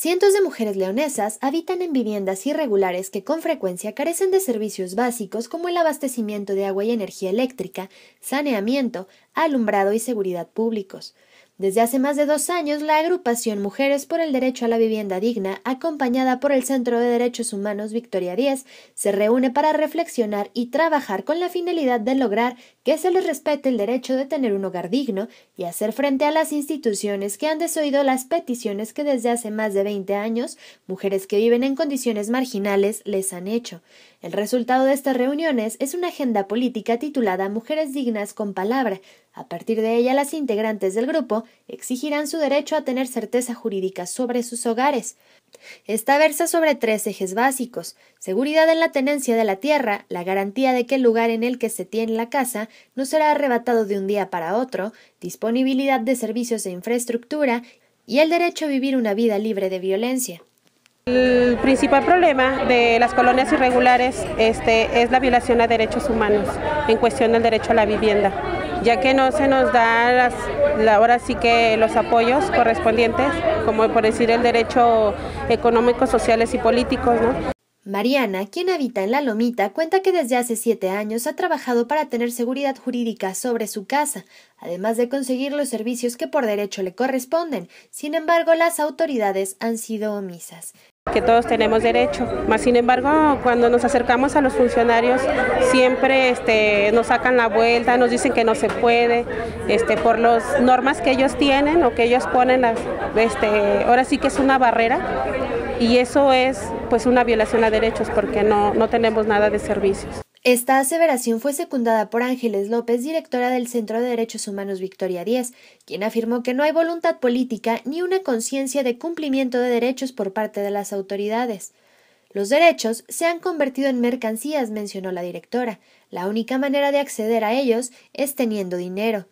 Cientos de mujeres leonesas habitan en viviendas irregulares que con frecuencia carecen de servicios básicos como el abastecimiento de agua y energía eléctrica, saneamiento, alumbrado y seguridad públicos. Desde hace más de dos años, la agrupación Mujeres por el Derecho a la Vivienda Digna, acompañada por el Centro de Derechos Humanos Victoria 10, se reúne para reflexionar y trabajar con la finalidad de lograr que se les respete el derecho de tener un hogar digno y hacer frente a las instituciones que han desoído las peticiones que desde hace más de 20 años mujeres que viven en condiciones marginales les han hecho. El resultado de estas reuniones es una agenda política titulada Mujeres Dignas con Palabra, a partir de ella, las integrantes del grupo exigirán su derecho a tener certeza jurídica sobre sus hogares. Esta versa sobre tres ejes básicos seguridad en la tenencia de la tierra, la garantía de que el lugar en el que se tiene la casa no será arrebatado de un día para otro, disponibilidad de servicios e infraestructura, y el derecho a vivir una vida libre de violencia. El principal problema de las colonias irregulares este, es la violación a derechos humanos en cuestión del derecho a la vivienda ya que no se nos da ahora sí que los apoyos correspondientes, como por decir el derecho económico, sociales y políticos. ¿no? Mariana, quien habita en La Lomita, cuenta que desde hace siete años ha trabajado para tener seguridad jurídica sobre su casa, además de conseguir los servicios que por derecho le corresponden. Sin embargo, las autoridades han sido omisas que todos tenemos derecho. Más sin embargo, cuando nos acercamos a los funcionarios, siempre este, nos sacan la vuelta, nos dicen que no se puede, este, por las normas que ellos tienen o que ellos ponen, las, este, ahora sí que es una barrera y eso es pues una violación a derechos porque no tenemos nada de servicios. Esta aseveración fue secundada por Ángeles López, directora del Centro de Derechos Humanos Victoria 10, quien afirmó que no hay voluntad política ni una conciencia de cumplimiento de derechos por parte de las autoridades. Los derechos se han convertido en mercancías, mencionó la directora. La única manera de acceder a ellos es teniendo dinero.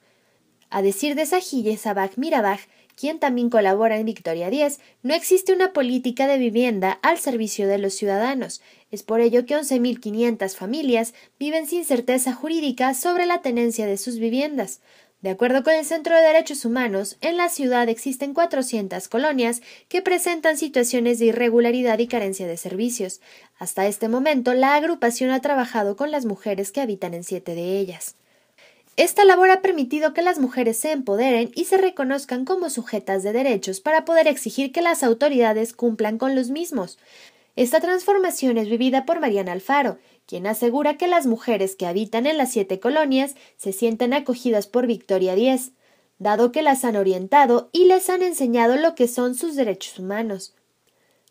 A decir de Sajille Sabak Mirabaj, quien también colabora en Victoria 10, no existe una política de vivienda al servicio de los ciudadanos. Es por ello que 11.500 familias viven sin certeza jurídica sobre la tenencia de sus viviendas. De acuerdo con el Centro de Derechos Humanos, en la ciudad existen 400 colonias que presentan situaciones de irregularidad y carencia de servicios. Hasta este momento, la agrupación ha trabajado con las mujeres que habitan en siete de ellas. Esta labor ha permitido que las mujeres se empoderen y se reconozcan como sujetas de derechos para poder exigir que las autoridades cumplan con los mismos. Esta transformación es vivida por Mariana Alfaro, quien asegura que las mujeres que habitan en las siete colonias se sienten acogidas por Victoria X, dado que las han orientado y les han enseñado lo que son sus derechos humanos.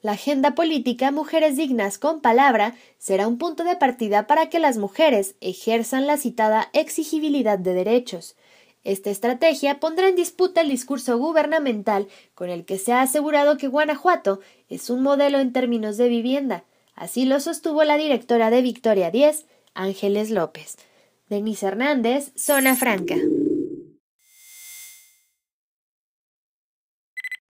La agenda política Mujeres Dignas con Palabra será un punto de partida para que las mujeres ejerzan la citada exigibilidad de derechos. Esta estrategia pondrá en disputa el discurso gubernamental con el que se ha asegurado que Guanajuato es un modelo en términos de vivienda. Así lo sostuvo la directora de Victoria 10, Ángeles López. Denise Hernández, Zona Franca.